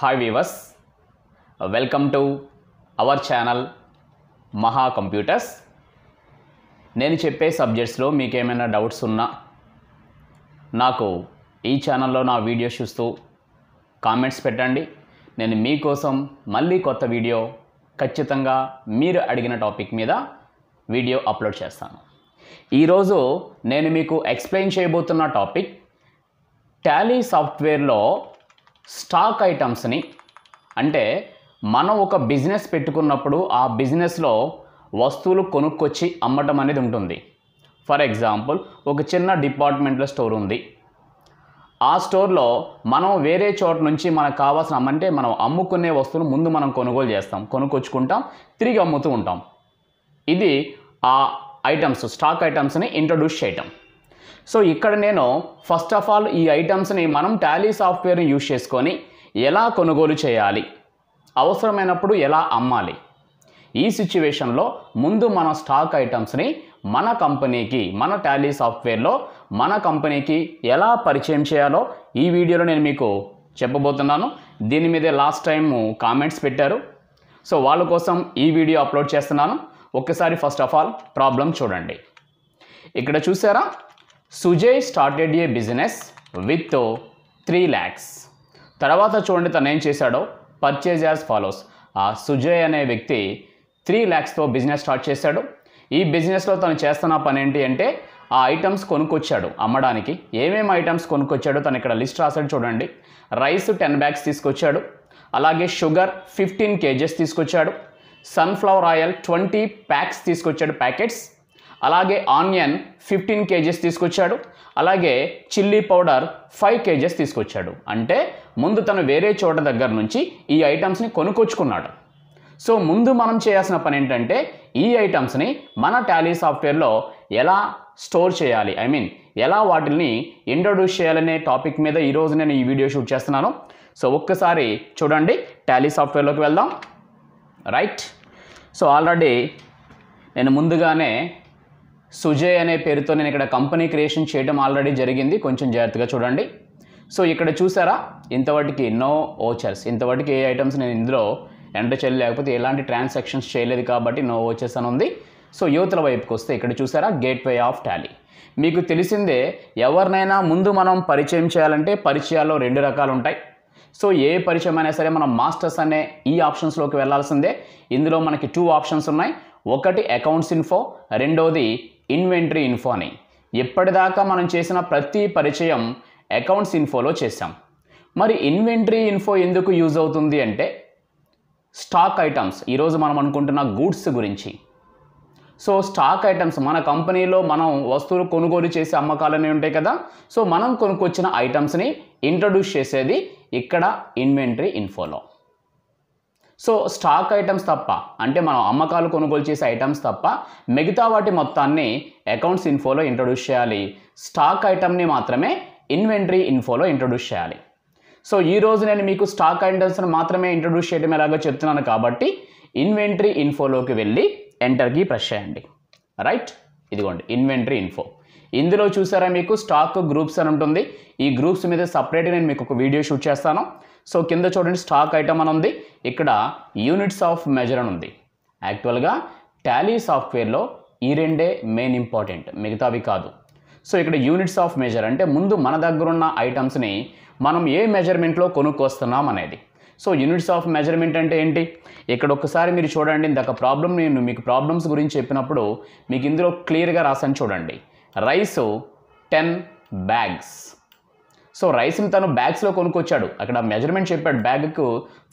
hi viewers welcome to our channel Maha computers నేను చెప్పే సబ్జెక్ట్స్లో మీకేమైనా డౌట్స్ ఉన్నా నాకు ఈ ఛానల్లో నా వీడియోస్ చూస్తూ కామెంట్స్ పెట్టండి నేను మీకోసం మళ్ళీ కొత్త వీడియో ఖచ్చితంగా మీరు అడిగిన టాపిక్ మీద వీడియో అప్లోడ్ చేస్తాను ఈరోజు నేను మీకు ఎక్స్ప్లెయిన్ చేయబోతున్న టాపిక్ టాలీ సాఫ్ట్వేర్లో స్టాక్ ఐటమ్స్ని అంటే మనం ఒక బిజినెస్ పెట్టుకున్నప్పుడు ఆ బిజినెస్లో వస్తువులు కొనుక్కొచ్చి అమ్మటం అనేది ఉంటుంది ఫర్ ఎగ్జాంపుల్ ఒక చిన్న డిపార్ట్మెంట్ల స్టోర్ ఉంది ఆ స్టోర్లో మనం వేరే చోట నుంచి మనకు కావాల్సిన అంటే మనం అమ్ముకునే వస్తువులు ముందు మనం కొనుగోలు చేస్తాం కొనుక్కొచ్చుకుంటాం తిరిగి అమ్ముతూ ఉంటాం ఇది ఆ ఐటమ్స్ స్టాక్ ఐటమ్స్ని ఇంట్రడ్యూస్ చేయటం సో ఇక్కడ నేను ఫస్ట్ ఆఫ్ ఆల్ ఈ ఐటమ్స్ని మనం టాలీ సాఫ్ట్వేర్ని యూజ్ చేసుకొని ఎలా కొనుగోలు చేయాలి అవసరమైనప్పుడు ఎలా అమ్మాలి ఈ సిచ్యువేషన్లో ముందు మన స్టాక్ ఐటమ్స్ని మన కంపెనీకి మన టాలీ సాఫ్ట్వేర్లో మన కంపెనీకి ఎలా పరిచయం చేయాలో ఈ వీడియోలో నేను మీకు చెప్పబోతున్నాను దీని మీదే లాస్ట్ టైం కామెంట్స్ పెట్టారు సో వాళ్ళ కోసం ఈ వీడియో అప్లోడ్ చేస్తున్నాను ఒకసారి ఫస్ట్ ఆఫ్ ఆల్ ప్రాబ్లం చూడండి ఇక్కడ చూసారా Sujay started a business with three lakhs తర్వాత చూడండి తను ఏం చేశాడో పర్చేజ్ యాజ్ ఫాలోస్ ఆ సుజయ్ అనే వ్యక్తి త్రీ ల్యాక్స్తో బిజినెస్ స్టార్ట్ చేశాడు ఈ బిజినెస్లో తను చేస్తున్న పని ఏంటి అంటే ఆ ఐటమ్స్ కొనుక్కొచ్చాడు అమ్మడానికి ఏమేమి ఐటమ్స్ కొనుక్కొచ్చాడో తను ఇక్కడ లిస్ట్ రాశాడు చూడండి రైస్ టెన్ బ్యాగ్స్ తీసుకొచ్చాడు అలాగే షుగర్ ఫిఫ్టీన్ కేజెస్ తీసుకొచ్చాడు సన్ఫ్లవర్ ఆయిల్ ట్వంటీ ప్యాక్స్ తీసుకొచ్చాడు ప్యాకెట్స్ అలాగే ఆనియన్ ఫిఫ్టీన్ కేజీస్ తీసుకొచ్చాడు అలాగే చిల్లీ పౌడర్ ఫైవ్ కేజీస్ తీసుకొచ్చాడు అంటే ముందు తను వేరే చోట దగ్గర నుంచి ఈ ఐటమ్స్ని కొనుక్కొచ్చుకున్నాడు సో ముందు మనం చేయాల్సిన పని ఏంటంటే ఈ ఐటమ్స్ని మన టాలీ సాఫ్ట్వేర్లో ఎలా స్టోర్ చేయాలి ఐ మీన్ ఎలా వాటిని ఇంట్రొడ్యూస్ చేయాలనే టాపిక్ మీద ఈరోజు నేను ఈ వీడియో షూట్ చేస్తున్నాను సో ఒక్కసారి చూడండి టాలీ సాఫ్ట్వేర్లోకి వెళ్దాం రైట్ సో ఆల్రెడీ నేను ముందుగానే సుజయ్ అనే పేరుతో నేను ఇక్కడ కంపెనీ క్రియేషన్ చేయడం ఆల్రెడీ జరిగింది కొంచెం జాగ్రత్తగా చూడండి సో ఇక్కడ చూసారా ఇంతవరకు నో ఓచర్స్ ఇంతవరకు ఏ ఐటమ్స్ నేను ఇందులో ఎంటర్ చేయలేకపోతే లేకపోతే ఎలాంటి ట్రాన్సాక్షన్స్ చేయలేదు కాబట్టి నో ఓచర్స్ అని ఉంది సో యువతల వైపుకి వస్తే ఇక్కడ చూసారా గేట్వే ఆఫ్ టాలీ మీకు తెలిసిందే ఎవరినైనా ముందు మనం పరిచయం చేయాలంటే పరిచయాల్లో రెండు రకాలు ఉంటాయి సో ఏ పరిచయం అయినా సరే మనం మాస్టర్స్ అనే ఈ ఆప్షన్స్లోకి వెళ్లాల్సిందే ఇందులో మనకి టూ ఆప్షన్స్ ఉన్నాయి ఒకటి అకౌంట్స్ ఇన్ఫో రెండోది ఇన్వెంటరీ ఇన్ఫో అని ఎప్పటిదాకా మనం చేసిన ప్రతి పరిచయం అకౌంట్స్ ఇన్ఫోలో చేసాం మరి ఇన్వెంటరీ ఇన్ఫో ఎందుకు యూజ్ అవుతుంది అంటే స్టాక్ ఐటమ్స్ ఈరోజు మనం అనుకుంటున్న గూడ్స్ గురించి సో స్టాక్ ఐటమ్స్ మన కంపెనీలో మనం వస్తువులు కొనుగోలు చేసే అమ్మకాలనే ఉంటాయి కదా సో మనం కొనుక్కొచ్చిన ఐటమ్స్ని ఇంట్రడ్యూస్ చేసేది ఇక్కడ ఇన్వెంటరీ ఇన్ఫోలో సో స్టాక్ ఐటమ్స్ తప్ప అంటే మనం అమ్మకాలు కొనుగోలు చేసే ఐటమ్స్ తప్ప మిగతా వాటి మొత్తాన్ని అకౌంట్స్ ఇన్ఫోలో ఇంట్రొడ్యూస్ చేయాలి స్టాక్ ఐటమ్ని మాత్రమే ఇన్వెంటరీ ఇన్ఫోలో ఇంట్రొడ్యూస్ చేయాలి సో ఈరోజు నేను మీకు స్టాక్ ఐటమ్స్ని మాత్రమే ఇంట్రొడ్యూస్ చేయడం ఎలాగో చెప్తున్నాను కాబట్టి ఇన్వెంటరీ ఇన్ఫోలోకి వెళ్ళి ఎంటర్కి ప్రెస్ చేయండి రైట్ ఇదిగోండి ఇన్వెంటరీ ఇన్ఫో ఇందులో చూసారా మీకు స్టాక్ గ్రూప్స్ అని ఉంటుంది ఈ గ్రూప్స్ మీద సపరేట్గా నేను మీకు ఒక వీడియో షూట్ చేస్తాను సో కింద చూడండి స్టాక్ ఐటమ్ అని ఉంది ఇక్కడ యూనిట్స్ ఆఫ్ మెజర్ అని ఉంది యాక్చువల్గా టాలీ సాఫ్ట్వేర్లో ఈ రెండే మెయిన్ ఇంపార్టెంట్ మిగతావి కాదు సో ఇక్కడ యూనిట్స్ ఆఫ్ మెజర్ అంటే ముందు మన దగ్గర ఉన్న ఐటమ్స్ని మనం ఏ మెజర్మెంట్లో కొనుక్కొస్తున్నాం అనేది సో యూనిట్స్ ఆఫ్ మెజర్మెంట్ అంటే ఏంటి ఇక్కడ ఒకసారి మీరు చూడండి ఇంత ప్రాబ్లం నేను మీకు ప్రాబ్లమ్స్ గురించి చెప్పినప్పుడు మీకు ఇందులో క్లియర్గా రాసాను చూడండి రైస్ టెన్ బ్యాగ్స్ సో రైస్ని తను బ్యాగ్స్లో కొనుక్కొచ్చాడు అక్కడ మెజర్మెంట్ చెప్పాడు బ్యాగ్కు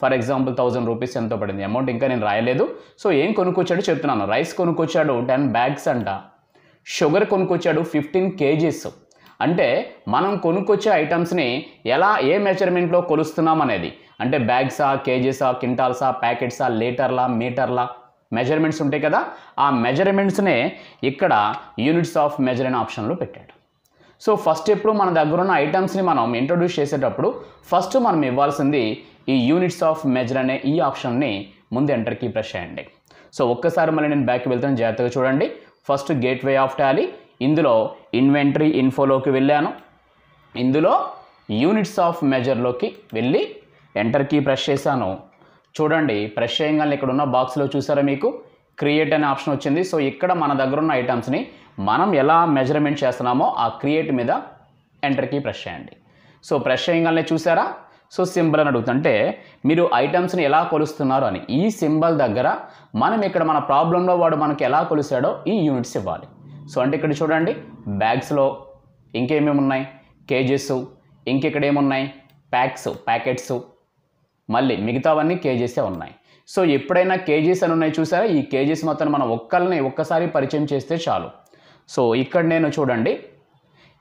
ఫర్ ఎగ్జాంపుల్ థౌసండ్ రూపీస్ ఎంతో పడింది అమౌంట్ ఇంకా నేను రాయలేదు సో ఏం కొనుక్కొచ్చాడు చెప్తున్నాను రైస్ కొనుక్కొచ్చాడు టెన్ బ్యాగ్స్ అంట షుగర్ కొనుక్కొచ్చాడు ఫిఫ్టీన్ కేజీస్ అంటే మనం కొనుక్కొచ్చే ఐటమ్స్ని ఎలా ఏ మెజర్మెంట్లో కొలుస్తున్నాం అనేది అంటే బ్యాగ్సా కేజీసా కింటాల్సా ప్యాకెట్సా లీటర్లా మీటర్లా మెజర్మెంట్స్ ఉంటాయి కదా ఆ మెజర్మెంట్స్నే ఇక్కడ యూనిట్స్ ఆఫ్ మెజర్ అనే ఆప్షన్లో పెట్టాడు సో ఫస్ట్ ఎప్పుడు మన దగ్గర ఉన్న ఐటమ్స్ని మనం ఇంట్రొడ్యూస్ చేసేటప్పుడు ఫస్ట్ మనం ఇవ్వాల్సింది ఈ యూనిట్స్ ఆఫ్ మెజర్ అనే ఈ ఆప్షన్ని ముందు ఎంటర్కి ప్రెస్ చేయండి సో ఒక్కసారి మళ్ళీ నేను బ్యాక్ వెళ్తాను జాగ్రత్తగా చూడండి ఫస్ట్ గేట్వే ఆఫ్ టాలీ ఇందులో ఇన్వెంటరీ ఇన్ఫోలోకి వెళ్ళాను ఇందులో యూనిట్స్ ఆఫ్ మెజర్లోకి వెళ్ళి ఎంటర్కి ప్రెస్ చేశాను చూడండి ప్రెస్ చేయగానే ఇక్కడ ఉన్న బాక్స్లో చూసారా మీకు క్రియేట్ అనే ఆప్షన్ వచ్చింది సో ఇక్కడ మన దగ్గర ఉన్న ఐటమ్స్ని మనం ఎలా మెజర్మెంట్ చేస్తున్నామో ఆ క్రియేట్ మీద ఎంటర్కి ప్రెస్ చేయండి సో ప్రెస్ చేయగానే చూసారా సో సింబల్ అని అడుగుతుంటే మీరు ఐటమ్స్ని ఎలా కొలుస్తున్నారు అని ఈ సింబల్ దగ్గర మనం ఇక్కడ మన ప్రాబ్లంలో వాడు మనకి ఎలా కొలిసాడో ఈ యూనిట్స్ ఇవ్వాలి సో అంటే ఇక్కడ చూడండి బ్యాగ్స్లో ఇంకేమేమి ఉన్నాయి కేజెస్ ఇంకెక్కడ ఏమున్నాయి ప్యాక్స్ ప్యాకెట్స్ మళ్ళీ మిగతావన్నీ కేజీసే ఉన్నాయి సో ఎప్పుడైనా కేజీస్ అని ఉన్నాయి చూసారా ఈ కేజీస్ మొత్తాన్ని మనం ఒక్కరిని ఒక్కసారి పరిచయం చేస్తే చాలు సో ఇక్కడ నేను చూడండి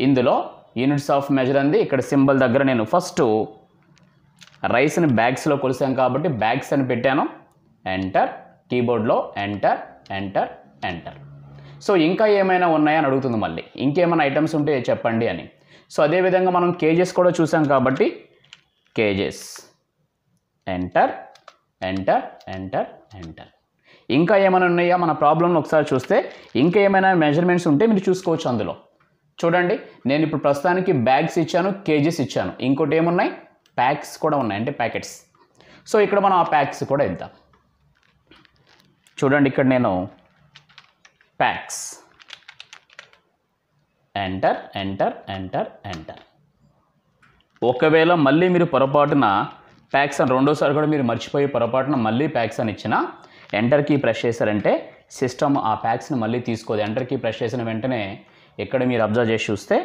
ఇందులో యూనిట్స్ ఆఫ్ మెజర్ అంది ఇక్కడ సింబల్ దగ్గర నేను ఫస్ట్ రైస్ని బ్యాగ్స్లో కొలిసాం కాబట్టి బ్యాగ్స్ అని పెట్టాను ఎంటర్ కీబోర్డ్లో ఎంటర్ ఎంటర్ ఎంటర్ సో ఇంకా ఏమైనా ఉన్నాయని అడుగుతుంది మళ్ళీ ఇంకేమైనా ఐటమ్స్ ఉంటే చెప్పండి అని సో అదేవిధంగా మనం కేజెస్ కూడా చూసాం కాబట్టి KGs enter enter enter enter ఇంకా ఏమైనా ఉన్నాయా మన ప్రాబ్లంలో ఒకసారి చూస్తే ఇంకా ఏమైనా మెజర్మెంట్స్ ఉంటే మీరు చూసుకోవచ్చు అందులో చూడండి నేను ఇప్పుడు ప్రస్తుతానికి బ్యాగ్స్ ఇచ్చాను కేజీస్ ఇచ్చాను ఇంకోటి ఏమున్నాయి ప్యాక్స్ కూడా ఉన్నాయి అంటే ప్యాకెట్స్ సో ఇక్కడ మనం ఆ ప్యాక్స్ కూడా ఇద్దాం చూడండి ఇక్కడ నేను packs enter enter enter enter ఒకవేళ మళ్ళీ మీరు పొరపాటున ప్యాక్స్ అని రెండోసారి కూడా మీరు మర్చిపోయి పొరపాటున మళ్ళీ ప్యాక్స్ అని ఇచ్చినా ఎంటర్ కీ ప్రెస్ చేశారంటే సిస్టమ్ ఆ ప్యాక్స్ని మళ్ళీ తీసుకోదు ఎంటర్ కీ ప్రెస్ చేసిన వెంటనే ఇక్కడ మీరు అబ్జర్వ్ చేసి చూస్తే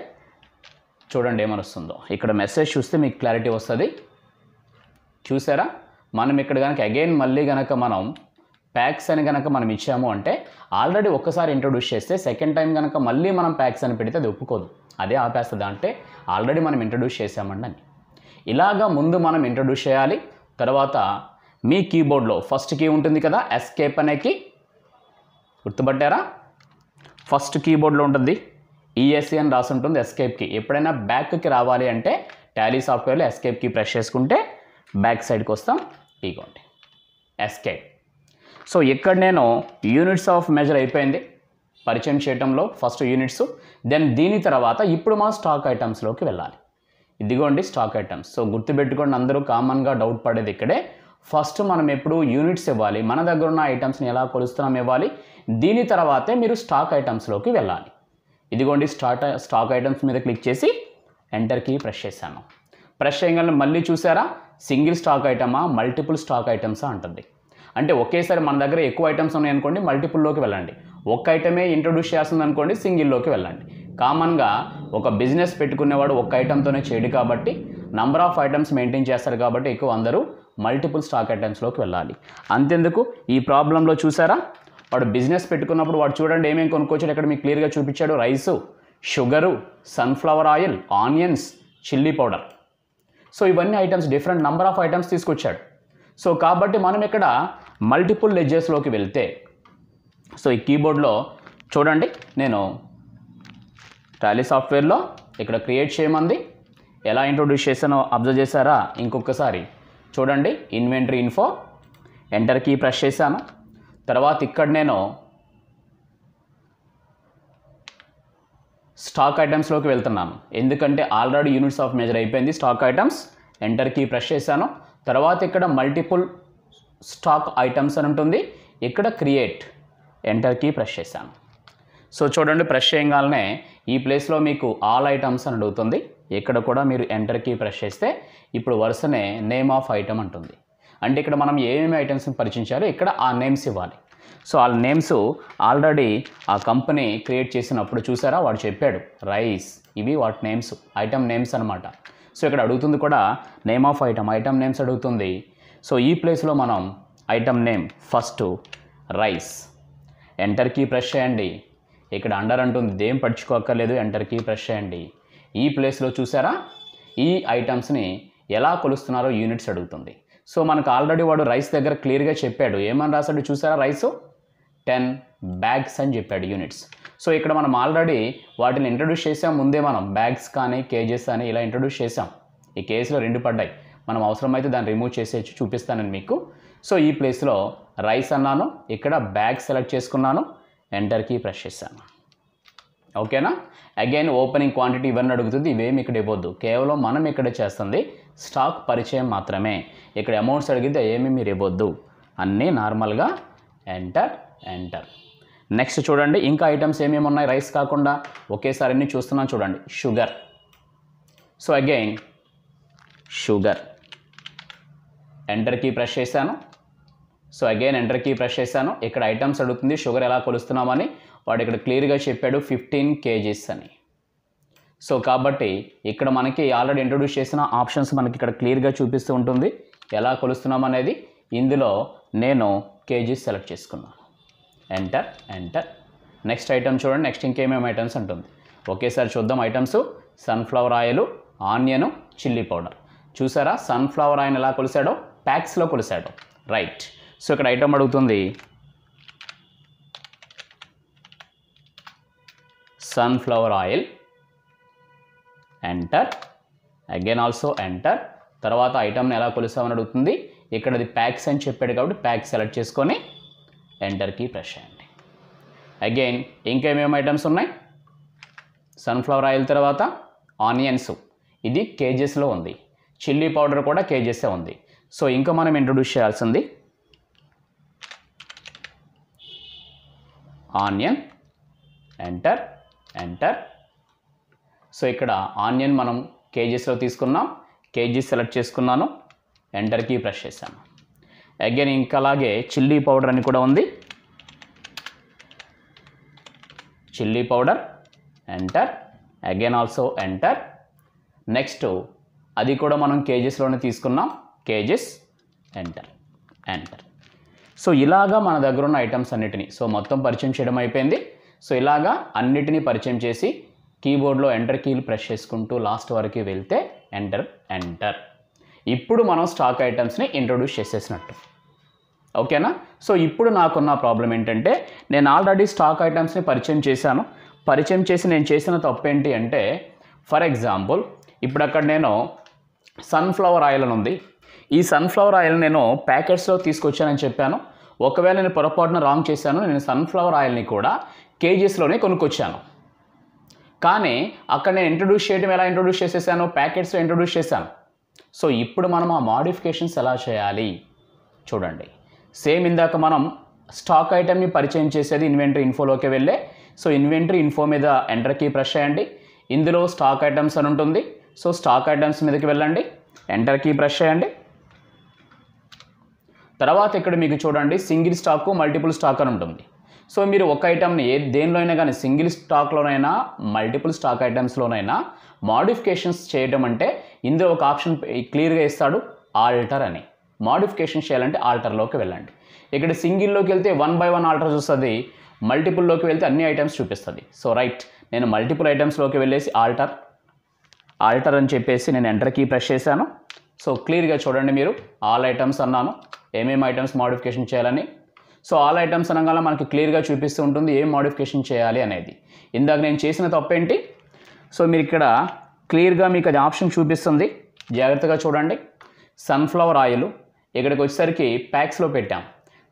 చూడండి ఏమని వస్తుందో ఇక్కడ మెసేజ్ చూస్తే మీకు క్లారిటీ వస్తుంది చూసారా మనం ఇక్కడ కనుక అగైన్ మళ్ళీ కనుక మనం ప్యాక్స్ అని కనుక మనం ఇచ్చాము అంటే ఆల్రెడీ ఒక్కసారి ఇంట్రొడ్యూస్ చేస్తే సెకండ్ టైం కనుక మళ్ళీ మనం ప్యాక్స్ అని పెడితే అది ఒప్పుకోదు అదే ఆపేస్తుంది అంటే ఆల్రెడీ మనం ఇంట్రడ్యూస్ చేసామండి అని ఇలాగా ముందు మనం ఇంట్రడ్యూస్ చేయాలి తర్వాత మీ కీబోర్డ్లో ఫస్ట్ కీ ఉంటుంది కదా ఎస్కేప్ అనే కీ గుర్తుపట్టారా ఫస్ట్ కీబోర్డ్లో ఉంటుంది ఈఎస్సీ e అని రాసి ఉంటుంది ఎస్కేప్కి ఎప్పుడైనా బ్యాక్కి రావాలి అంటే టాలీ సాఫ్ట్వేర్లో ఎస్కేప్కి ప్రెస్ చేసుకుంటే బ్యాక్ సైడ్కి వస్తాం ఇగోండి ఎస్కేప్ సో ఇక్కడ నేను యూనిట్స్ ఆఫ్ మెజర్ అయిపోయింది పరిచయం చేయటంలో ఫస్ట్ యూనిట్స్ దెన్ దీని తర్వాత ఇప్పుడు మనం స్టాక్ ఐటమ్స్లోకి వెళ్ళాలి ఇదిగోండి స్టాక్ ఐటమ్స్ సో గుర్తుపెట్టుకోండి అందరూ కామన్గా డౌట్ పడేది ఇక్కడే ఫస్ట్ మనం ఎప్పుడు యూనిట్స్ ఇవ్వాలి మన దగ్గర ఉన్న ఐటమ్స్ని ఎలా కొలుస్తున్నాం ఇవ్వాలి దీని తర్వాతే మీరు స్టాక్ ఐటమ్స్లోకి వెళ్ళాలి ఇదిగోండి స్టార్ట్ స్టాక్ ఐటమ్స్ మీద క్లిక్ చేసి ఎంటర్కి ప్రెస్ చేశాను ప్రెస్ చేయగలను మళ్ళీ చూసారా సింగిల్ స్టాక్ ఐటమా మల్టిపుల్ స్టాక్ ఐటమ్సా అంటుంది అంటే ఒకేసారి మన దగ్గర ఎక్కువ ఐటమ్స్ ఉన్నాయనుకోండి మల్టిపుల్లోకి వెళ్ళండి ఒక్క ఐటమే ఇంట్రొడ్యూస్ చేస్తుంది అనుకోండి సింగిల్లోకి వెళ్ళండి కామన్గా ఒక బిజినెస్ పెట్టుకునేవాడు ఒక్క ఐటమ్తోనే చేయడు కాబట్టి నంబర్ ఆఫ్ ఐటమ్స్ మెయింటైన్ చేస్తారు కాబట్టి ఎక్కువ అందరూ మల్టిపుల్ స్టాక్ ఐటమ్స్లోకి వెళ్ళాలి అంతెందుకు ఈ ప్రాబ్లంలో చూసారా వాడు బిజినెస్ పెట్టుకున్నప్పుడు వాడు చూడండి ఏమేమి కొనుక్కోవచ్చు ఇక్కడ మీకు క్లియర్గా చూపించాడు rice sugar sunflower oil onions chilli powder so ఇవన్నీ items different number of items తీసుకొచ్చాడు సో కాబట్టి మనం ఇక్కడ మల్టిపుల్ లెజెస్లోకి వెళ్తే సో ఈ కీబోర్డ్లో చూడండి నేను టాలీ సాఫ్ట్వేర్లో ఇక్కడ క్రియేట్ చేయమంది ఎలా ఇంట్రొడ్యూస్ చేశానో అబ్జర్వ్ చేశారా ఇంకొకసారి చూడండి inventory info enter key press చేశాను తర్వాత ఇక్కడ నేను స్టాక్ ఐటమ్స్లోకి వెళ్తున్నాను ఎందుకంటే ఆల్రెడీ యూనిట్స్ ఆఫ్ మెజర్ అయిపోయింది stock items enter key press చేశాను తర్వాత ఇక్కడ మల్టిపుల్ స్టాక్ ఐటమ్స్ అని ఉంటుంది ఇక్కడ క్రియేట్ ఎంటర్ కీ ప్రెస్ చేశాను సో చూడండి ప్రెస్ చేయగానే ఈ ప్లేస్లో మీకు ఆల్ ఐటమ్స్ అని అడుగుతుంది ఇక్కడ కూడా మీరు ఎంటర్ కీ ప్రెస్ చేస్తే ఇప్పుడు వరుసనే నేమ్ ఆఫ్ ఐటమ్ అంటుంది అంటే ఇక్కడ మనం ఏమేమి ఐటమ్స్ని పరిచించాలో ఇక్కడ ఆ నేమ్స్ ఇవ్వాలి సో ఆ నేమ్స్ ఆల్రెడీ ఆ కంపెనీ క్రియేట్ చేసినప్పుడు చూసారా వాడు చెప్పాడు రైస్ ఇవి వాటి నేమ్స్ ఐటమ్ నేమ్స్ అనమాట సో ఇక్కడ అడుగుతుంది కూడా name of item item names అడుగుతుంది సో ఈ ప్లేస్లో మనం item name first rice enter key press చేయండి ఇక్కడ అండర్ అంటుంది దేం పడుచుకోక్కర్లేదు ఎంటర్ కీ ప్రెస్ చేయండి ఈ ప్లేస్లో చూసారా ఈ ఐటమ్స్ని ఎలా కొలుస్తున్నారో యూనిట్స్ అడుగుతుంది సో మనకు ఆల్రెడీ వాడు రైస్ దగ్గర క్లియర్గా చెప్పాడు ఏమని రాశాడు చూసారా రైస్ టెన్ బ్యాగ్స్ అని చెప్పాడు యూనిట్స్ సో ఇక్కడ మనం ఆల్రెడీ వాటిని ఇంట్రడ్యూస్ చేసాం ముందే మనం బ్యాగ్స్ కానీ కేజెస్ కానీ ఇలా ఇంట్రడ్యూస్ చేసాం ఈ కేసులో రెండు పడ్డాయి మనం అవసరమైతే దాన్ని రిమూవ్ చేసేసి చూపిస్తానని మీకు సో ఈ ప్లేస్లో రైస్ అన్నాను ఇక్కడ బ్యాగ్ సెలెక్ట్ చేసుకున్నాను ఎంటర్కి ప్రెస్ చేశాను ఓకేనా అగైన్ ఓపెనింగ్ క్వాంటిటీ ఇవన్నీ అడుగుతుంది ఇవేమి ఇక్కడ ఇవ్వద్దు కేవలం మనం ఇక్కడ చేస్తుంది స్టాక్ పరిచయం మాత్రమే ఇక్కడ అమౌంట్స్ అడిగితే ఏమి మీరు ఇవ్వద్దు అన్నీ నార్మల్గా ఎంటర్ ఎంటర్ నెక్స్ట్ చూడండి ఇంకా ఐటమ్స్ ఏమేమి ఉన్నాయి రైస్ కాకుండా ఒకేసారి అన్నీ చూస్తున్నాను చూడండి sugar so again sugar enter key press చేశాను so again enter key press చేశాను ఇక్కడ ఐటమ్స్ అడుగుతుంది షుగర్ ఎలా కొలుస్తున్నామని వాడు ఇక్కడ క్లియర్గా చెప్పాడు ఫిఫ్టీన్ కేజీస్ అని సో కాబట్టి ఇక్కడ మనకి ఆల్రెడీ ఇంట్రొడ్యూస్ చేసిన ఆప్షన్స్ మనకి ఇక్కడ క్లియర్గా చూపిస్తూ ఉంటుంది ఎలా కొలుస్తున్నాం అనేది ఇందులో నేను కేజీస్ సెలెక్ట్ చేసుకున్నాను ఎంటర్ ఎంటర్ నెక్స్ట్ ఐటమ్ చూడండి నెక్స్ట్ ఇంకేమేమి ఐటమ్స్ ఉంటుంది ఒకేసారి చూద్దాం items sunflower oil onion chilli powder చూసారా సన్ఫ్లవర్ ఆయిల్ ఎలా కొలిసాడో ప్యాక్స్లో కొలిసాడు రైట్ సో ఇక్కడ ఐటమ్ అడుగుతుంది sunflower oil enter again also enter తర్వాత ఐటమ్ని ఎలా కొలుస్తామని అడుగుతుంది ఇక్కడ అది ప్యాక్స్ అని చెప్పాడు కాబట్టి ప్యాక్ సెలెక్ట్ చేసుకొని ఎంటర్కి ప్రెస్ చేయండి అగైన్ ఇంకేమేమి ఐటమ్స్ ఉన్నాయి సన్ఫ్లవర్ ఆయిల్ తర్వాత ఆనియన్స్ ఇది కేజెస్లో ఉంది చిల్లీ పౌడర్ కూడా కేజెసే ఉంది సో ఇంకా మనం ఇంట్రొడ్యూస్ చేయాల్సింది ఆనియన్ ఎంటర్ ఎంటర్ సో ఇక్కడ ఆనియన్ మనం కేజీస్లో తీసుకున్నాం కేజీ సెలెక్ట్ చేసుకున్నాను ఎంటర్కి ప్రెస్ చేశాను అగైన్ ఇంకా అలాగే చిల్లీ పౌడర్ అని కూడా ఉంది chilli powder enter again also enter next అది కూడా మనం కేజెస్లోనే తీసుకున్నాం కేజెస్ ఎంటర్ ఎంటర్ సో ఇలాగా మన దగ్గర ఉన్న ఐటమ్స్ అన్నిటిని సో మొత్తం పరిచయం చేయడం అయిపోయింది సో ఇలాగా అన్నిటినీ పరిచయం చేసి కీబోర్డ్లో ఎంటర్ కీలు ప్రెస్ చేసుకుంటూ లాస్ట్ వరకు వెళ్తే ఎంటర్ ఎంటర్ ఇప్పుడు మనం స్టాక్ ఐటమ్స్ని ఇంట్రొడ్యూస్ చేసేసినట్టు ఓకేనా సో ఇప్పుడు నాకున్న ప్రాబ్లం ఏంటంటే నేను ఆల్రెడీ స్టాక్ ఐటమ్స్ని పరిచయం చేశాను పరిచయం చేసి నేను చేసిన తప్పు ఏంటి అంటే ఫర్ ఎగ్జాంపుల్ ఇప్పుడు అక్కడ నేను సన్ఫ్లవర్ ఆయిల్ అని ఉంది ఈ సన్ఫ్లవర్ ఆయిల్ నేను ప్యాకెట్స్లో తీసుకొచ్చానని చెప్పాను ఒకవేళ నేను పొరపాటున రాంగ్ చేశాను నేను సన్ఫ్లవర్ ఆయిల్ని కూడా కేజీస్లోనే కొనుక్కొచ్చాను కానీ అక్కడ నేను ఇంట్రొడ్యూస్ చేయడం ఎలా ఇంట్రొడ్యూస్ చేసేసాను ప్యాకెట్స్లో ఇంట్రొడ్యూస్ చేశాను సో ఇప్పుడు మనం ఆ మాడిఫికేషన్స్ ఎలా చేయాలి చూడండి సేమ్ ఇందాక మనం స్టాక్ ఐటమ్ని పరిచయం చేసేది ఇన్వెంటరీ ఇన్ఫోలోకి వెళ్ళే సో ఇన్వెంటరీ ఇన్ఫో మీద ఎంటర్ కీ ప్రెస్ చేయండి ఇందులో స్టాక్ ఐటమ్స్ అని ఉంటుంది సో స్టాక్ ఐటమ్స్ మీదకి వెళ్ళండి ఎంటర్ కీ ప్రెస్ చేయండి తర్వాత ఇక్కడ మీకు చూడండి సింగిల్ స్టాకు మల్టిపుల్ స్టాక్ అని ఉంటుంది సో మీరు ఒక ఐటమ్ని ఏ దేనిలోనైనా కానీ సింగిల్ స్టాక్లోనైనా మల్టిపుల్ స్టాక్ ఐటమ్స్లోనైనా మాడిఫికేషన్స్ చేయడం అంటే ఇందులో ఒక ఆప్షన్ క్లియర్గా ఇస్తాడు ఆల్టర్ అని మాడిఫికేషన్ చేయాలంటే ఆల్టర్లోకి వెళ్ళండి ఇక్కడ సింగిల్లోకి వెళ్తే వన్ బై వన్ ఆల్టర్ చూస్తుంది మల్టిపుల్లోకి వెళ్తే అన్ని ఐటమ్స్ చూపిస్తుంది సో రైట్ నేను మల్టిపుల్ ఐటమ్స్లోకి వెళ్ళేసి ఆల్టర్ ఆల్టర్ అని చెప్పేసి నేను ఎంటర్ కీ ప్రెస్ చేశాను సో క్లియర్గా చూడండి మీరు ఆల్ ఐటమ్స్ అన్నాను ఏమేమి ఐటమ్స్ మాడిఫికేషన్ చేయాలని సో ఆల్ ఐటమ్స్ అనగా మనకి క్లియర్గా చూపిస్తూ ఉంటుంది ఏం మోడిఫికేషన్ చేయాలి అనేది ఇందాక నేను చేసిన తప్పేంటి సో మీరు ఇక్కడ క్లియర్గా మీకు అది ఆప్షన్ చూపిస్తుంది జాగ్రత్తగా చూడండి సన్ఫ్లవర్ ఆయిల్ ఇక్కడికి వచ్చేసరికి ప్యాక్స్లో పెట్టాం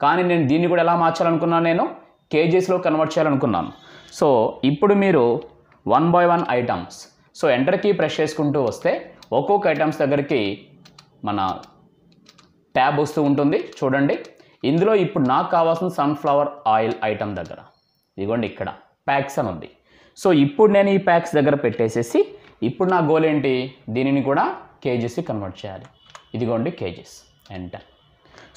కానీ నేను దీన్ని కూడా ఎలా మార్చాలనుకున్నాను నేను కేజీస్లో కన్వర్ట్ చేయాలనుకున్నాను సో ఇప్పుడు మీరు one by one items so ఎంటర్కి ప్రెస్ చేసుకుంటూ వస్తే ఒక్కొక్క ఐటమ్స్ దగ్గరికి మన ట్యాబ్ వస్తూ ఉంటుంది చూడండి ఇందులో ఇప్పుడు నాకు కావాల్సిన సన్ఫ్లవర్ ఆయిల్ ఐటమ్ దగ్గర ఇదిగోండి ఇక్కడ ప్యాక్స్ అని ఉంది సో ఇప్పుడు నేను ఈ ప్యాక్స్ దగ్గర పెట్టేసేసి ఇప్పుడు నా గోల్ ఏంటి దీనిని కూడా కేజీస్కి కన్వర్ట్ చేయాలి ఇదిగోండి కేజీస్ ఎంటర్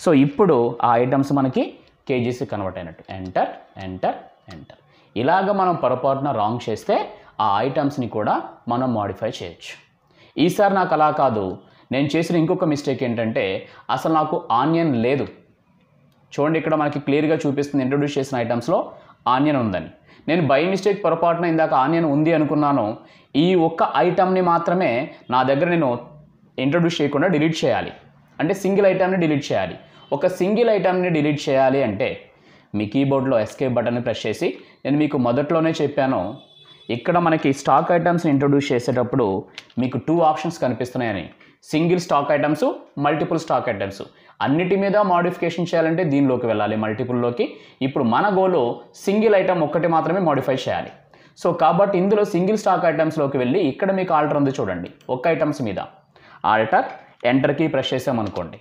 సో ఇప్పుడు ఆ ఐటమ్స్ మనకి కేజీస్కి కన్వర్ట్ అయినట్టు ఎంటర్ ఎంటర్ ఎంటర్ ఇలాగ మనం పొరపాటున రాంగ్ చేస్తే ఆ ఐటమ్స్ని కూడా మనం మాడిఫై చేయొచ్చు ఈసారి నాకు అలా కాదు నేను చేసిన ఇంకొక మిస్టేక్ ఏంటంటే అసలు నాకు ఆనియన్ లేదు చూడండి ఇక్కడ మనకి క్లియర్గా చూపిస్తుంది ఇంట్రొడ్యూస్ చేసిన ఐటమ్స్లో ఆనియన్ ఉందని నేను బై మిస్టేక్ పొరపాటున ఇందాక ఆనియన్ ఉంది అనుకున్నాను ఈ ఒక్క ఐటమ్ని మాత్రమే నా దగ్గర నేను ఇంట్రొడ్యూస్ చేయకుండా డిలీట్ చేయాలి అంటే సింగిల్ ఐటమ్ని డిలీట్ చేయాలి ఒక సింగిల్ ఐటమ్ని డిలీట్ చేయాలి అంటే మీ కీబోర్డ్లో ఎస్కేప్ బటన్ ప్రెస్ చేసి నేను మీకు మొదట్లోనే చెప్పాను ఇక్కడ మనకి స్టాక్ ఐటమ్స్ని ఇంట్రొడ్యూస్ చేసేటప్పుడు మీకు టూ ఆప్షన్స్ కనిపిస్తున్నాయని single stock items multiple stock items అన్నిటి మీద మాడిఫికేషన్ చేయాలంటే దీనిలోకి వెళ్ళాలి మల్టిపుల్లోకి ఇప్పుడు మన గోలో సింగిల్ ఐటమ్ ఒక్కటి మాత్రమే మాడిఫై చేయాలి సో కాబట్టి ఇందులో సింగిల్ స్టాక్ ఐటమ్స్లోకి వెళ్ళి ఇక్కడ మీకు ఆల్టర్ ఉంది చూడండి ఒక్క ఐటమ్స్ మీద ఆల్టర్ ఎంటర్కి ప్రెస్ చేసామనుకోండి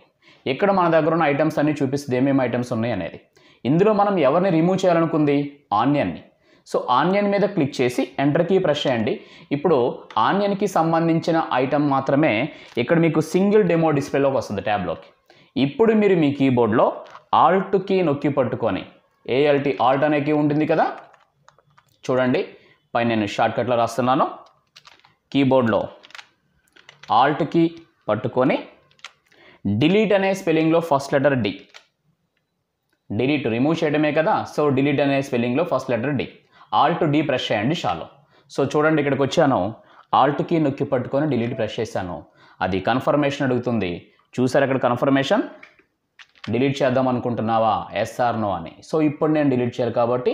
ఇక్కడ మన దగ్గర ఉన్న ఐటమ్స్ అన్నీ చూపిస్తుంది ఏమేమి ఐటమ్స్ ఉన్నాయి అనేది ఇందులో మనం ఎవరిని రిమూవ్ చేయాలనుకుంది ఆనియన్ని సో ఆనియన్ మీద క్లిక్ చేసి ఎంటర్కి ప్రెస్ చేయండి ఇప్పుడు ఆనియన్కి సంబంధించిన ఐటమ్ మాత్రమే ఇక్కడ మీకు సింగిల్ డెమో డిస్ప్లేలోకి వస్తుంది ట్యాబ్లోకి ఇప్పుడు మీరు మీ కీబోర్డ్లో ఆల్ట్ కీ నొక్కి పట్టుకొని ఏఎల్టీ ఆల్ట్ అనే కీ ఉంటుంది కదా చూడండి పైన నేను షార్ట్కట్లో రాస్తున్నాను కీబోర్డ్లో ఆల్ట్ కీ పట్టుకొని డిలీట్ అనే స్పెల్లింగ్లో first letter D delete remove చేయడమే కదా సో డిలీట్ అనే స్పెల్లింగ్లో first letter D alt D press చేయండి షాలో సో చూడండి ఇక్కడికి వచ్చాను ఆల్ట్కి నొక్కి పట్టుకొని డిలీట్ ప్రెస్ చేశాను అది కన్ఫర్మేషన్ అడుగుతుంది చూసారు అక్కడ కన్ఫర్మేషన్ డిలీట్ చేద్దాం అనుకుంటున్నావా ఆర్ నో అని సో ఇప్పుడు నేను డిలీట్ చేయాలి కాబట్టి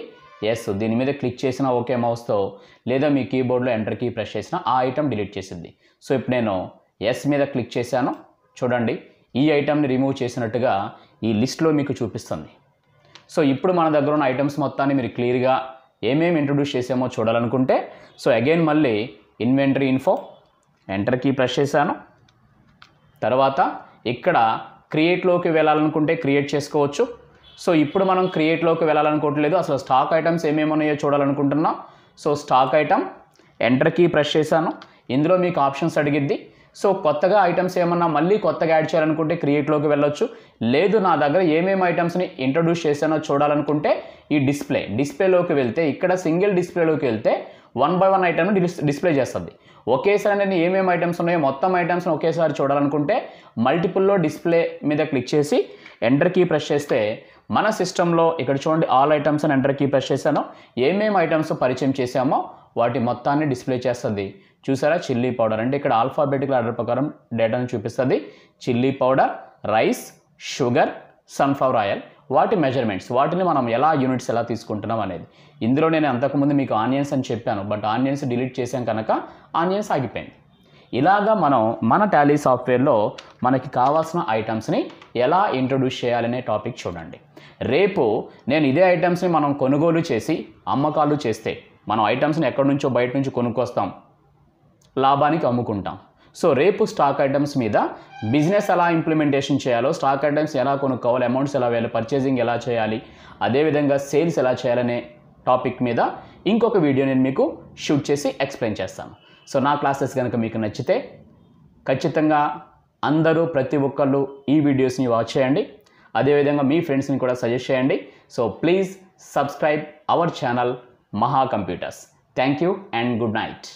ఎస్ దీని మీద క్లిక్ చేసిన ఓకే మౌస్తో లేదా మీ కీబోర్డ్లో ఎంటర్ కీ ప్రెస్ చేసిన ఆ ఐటమ్ డిలీట్ చేసింది సో ఇప్పుడు నేను ఎస్ మీద క్లిక్ చేశాను చూడండి ఈ ఐటమ్ని రిమూవ్ చేసినట్టుగా ఈ లిస్ట్లో మీకు చూపిస్తుంది సో ఇప్పుడు మన దగ్గర ఉన్న ఐటమ్స్ మొత్తాన్ని మీరు క్లియర్గా ఏమేమి ఇంట్రడ్యూస్ చేసామో చూడాలనుకుంటే సో అగైన్ మళ్ళీ inventory info enter key press చేశాను తర్వాత ఇక్కడ క్రియేట్లోకి వెళ్ళాలనుకుంటే క్రియేట్ చేసుకోవచ్చు సో ఇప్పుడు మనం క్రియేట్లోకి వెళ్ళాలనుకోవట్లేదు అసలు స్టాక్ ఐటమ్స్ ఏమేమి ఉన్నాయో చూడాలనుకుంటున్నాం so stock item enter key press చేశాను ఇందులో మీకు ఆప్షన్స్ అడిగిద్ది సో కొత్తగా ఐటమ్స్ ఏమన్నా మళ్ళీ కొత్తగా యాడ్ చేయాలనుకుంటే క్రియేట్లోకి వెళ్ళొచ్చు లేదు నా దగ్గర ఏమేమి ఐటమ్స్ని ఇంట్రడ్యూస్ చేశానో చూడాలనుకుంటే ఈ డిస్ప్లే డిస్ప్లేలోకి వెళ్తే ఇక్కడ సింగిల్ డిస్ప్లేలోకి వెళ్తే వన్ బై వన్ ఐటమ్ని డిస్ప్లే చేస్తుంది ఒకేసారి నేను ఏమేమి ఐటమ్స్ ఉన్నాయో మొత్తం ఐటమ్స్ని ఒకేసారి చూడాలనుకుంటే మల్టిపుల్లో డిస్ప్లే మీద క్లిక్ చేసి ఎంటర్ కీ ప్రెస్ చేస్తే మన సిస్టంలో ఇక్కడ చూడండి ఆల్ ఐటమ్స్ అని ఎంటర్ కీ ప్రెస్ చేశాను ఏమేమి ఐటమ్స్ పరిచయం చేశామో వాటి మొత్తాన్ని డిస్ప్లే చేస్తుంది చూసారా చిల్లీ పౌడర్ అంటే ఇక్కడ ఆల్ఫాబెటిక్ ఆర్డర్ ప్రకారం డేటాను చూపిస్తుంది chilli powder rice sugar sunflower oil వాటి మెజర్మెంట్స్ వాటిని మనం ఎలా యూనిట్స్ ఎలా తీసుకుంటున్నాం అనేది ఇందులో నేను అంతకుముందు మీకు ఆనియన్స్ అని చెప్పాను బట్ ఆనియన్స్ డిలీట్ చేసాం కనుక ఆనియన్స్ ఆగిపోయింది ఇలాగా మనం మన టాలీ సాఫ్ట్వేర్లో మనకి కావాల్సిన ఐటమ్స్ని ఎలా ఇంట్రొడ్యూస్ చేయాలనే టాపిక్ చూడండి రేపు నేను ఇదే ఐటమ్స్ని మనం కొనుగోలు చేసి అమ్మకాలు చేస్తే మనం ఐటమ్స్ని ఎక్కడి నుంచో బయట నుంచి కొనుక్కొస్తాం లాభానికి అమ్ముకుంటాం సో రేపు స్టాక్ ఐటమ్స్ మీద బిజినెస్ ఎలా ఇంప్లిమెంటేషన్ చేయాలో స్టాక్ ఐటమ్స్ ఎలా కొనుక్కోవాలి అమౌంట్స్ ఎలా వేయాలి పర్చేసింగ్ ఎలా చేయాలి అదేవిధంగా సేల్స్ ఎలా చేయాలనే టాపిక్ మీద ఇంకొక వీడియో నేను మీకు షూట్ చేసి ఎక్స్ప్లెయిన్ చేస్తాను సో నా క్లాసెస్ కనుక మీకు నచ్చితే ఖచ్చితంగా అందరూ ప్రతి ఒక్కళ్ళు ఈ వీడియోస్ని వాచ్ చేయండి అదేవిధంగా మీ ఫ్రెండ్స్ని కూడా సజెస్ట్ చేయండి so please subscribe our channel Maha Computers thank you and good night